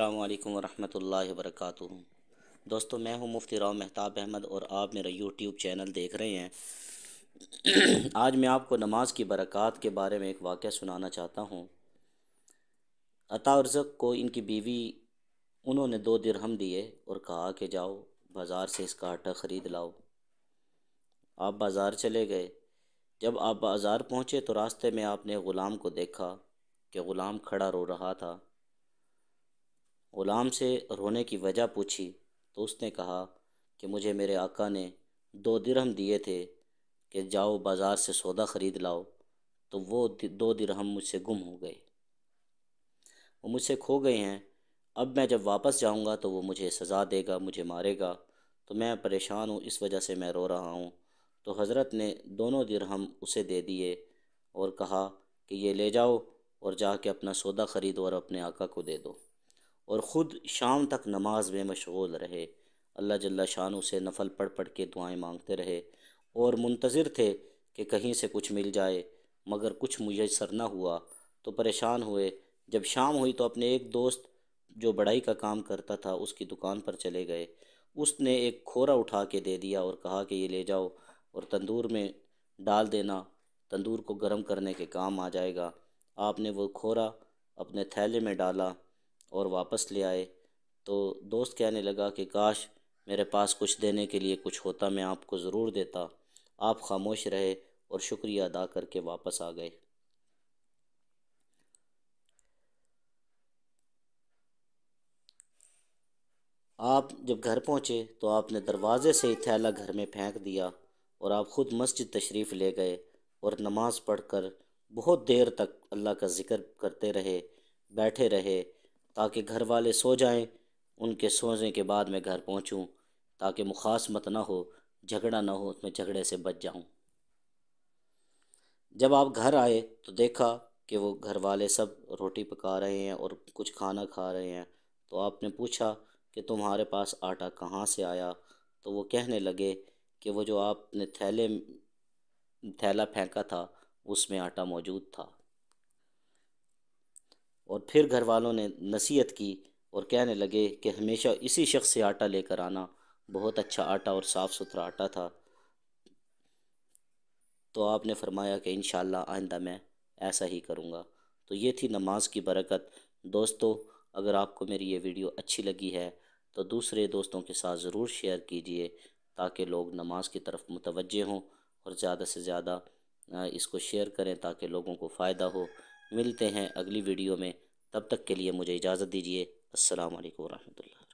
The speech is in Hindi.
अल्लाम वरहमल वरक दोस्तों मैं हूं मुफ्ती राव महताब अहमद और आप मेरा यूट्यूब चैनल देख रहे हैं आज मैं आपको नमाज की बरक़ात के बारे में एक वाक़ सुनाना चाहता हूं अताउरज़क को इनकी बीवी उन्होंने दो दिरहम दिए और कहा कि जाओ बाज़ार से इसका आटा ख़रीद लाओ आप बाज़ार चले गए जब आप बाज़ार पहुँचे तो रास्ते में आपने ग़ुलाम को देखा कि ग़ुलाम खड़ा रो रहा था ग़ुलाम से रोने की वजह पूछी तो उसने कहा कि मुझे मेरे आका ने दो दिरहम दिए थे कि जाओ बाज़ार से सौदा ख़रीद लाओ तो वो दो दिरहम मुझसे गुम हो गए वो मुझसे खो गए हैं अब मैं जब वापस जाऊंगा तो वो मुझे सज़ा देगा मुझे मारेगा तो मैं परेशान हूँ इस वजह से मैं रो रहा हूँ तो हज़रत ने दोनों दिरहम उसे दे दिए और कहा कि ये ले जाओ और जाके अपना सौदा ख़रीदो और अपने आका को दे दो और ख़ुद शाम तक नमाज में मशगूल रहे अल्लाह जल्ला शान उसे नफल पढ़ पढ़ के दुआएँ मांगते रहे और मुंतज़र थे कि कहीं से कुछ मिल जाए मगर कुछ मुयसर न हुआ तो परेशान हुए जब शाम हुई तो अपने एक दोस्त जो बढ़ाई का काम करता था उसकी दुकान पर चले गए उसने एक खोरा उठा के दे दिया और कहा कि ये ले जाओ और तंदूर में डाल देना तंदूर को गर्म करने के काम आ जाएगा आपने वो खोरा अपने थैले में डाला और वापस ले आए तो दोस्त कहने लगा कि काश मेरे पास कुछ देने के लिए कुछ होता मैं आपको ज़रूर देता आप खामोश रहे और शुक्रिया अदा करके वापस आ गए आप जब घर पहुँचे तो आपने दरवाज़े से ही थैला घर में फेंक दिया और आप ख़ुद मस्जिद तशरीफ़ ले गए और नमाज़ पढ़कर बहुत देर तक अल्लाह का ज़िक्र करते रहे बैठे रहे ताकि घर वाले सो जाएं उनके सोने के बाद मैं घर पहुंचूं ताकि मुखासमत ना हो झगड़ा ना हो मैं झगड़े से बच जाऊं जब आप घर आए तो देखा कि वो घर वाले सब रोटी पका रहे हैं और कुछ खाना खा रहे हैं तो आपने पूछा कि तुम्हारे पास आटा कहाँ से आया तो वो कहने लगे कि वो जो आपने थैले थैला फेंका था उसमें आटा मौजूद था और फिर घर वालों ने नसीहत की और कहने लगे कि हमेशा इसी शख्स से आटा लेकर आना बहुत अच्छा आटा और साफ़ सुथरा आटा था तो आपने फरमाया कि इन आइंदा मैं ऐसा ही करूँगा तो ये थी नमाज की बरकत दोस्तों अगर आपको मेरी ये वीडियो अच्छी लगी है तो दूसरे दोस्तों के साथ ज़रूर शेयर कीजिए ताकि लोग नमाज की तरफ मुतवजह हों और ज़्यादा से ज़्यादा इसको शेयर करें ताकि लोगों को फ़ायदा हो मिलते हैं अगली वीडियो में तब तक के लिए मुझे इजाज़त दीजिए अल्लाम वरहमल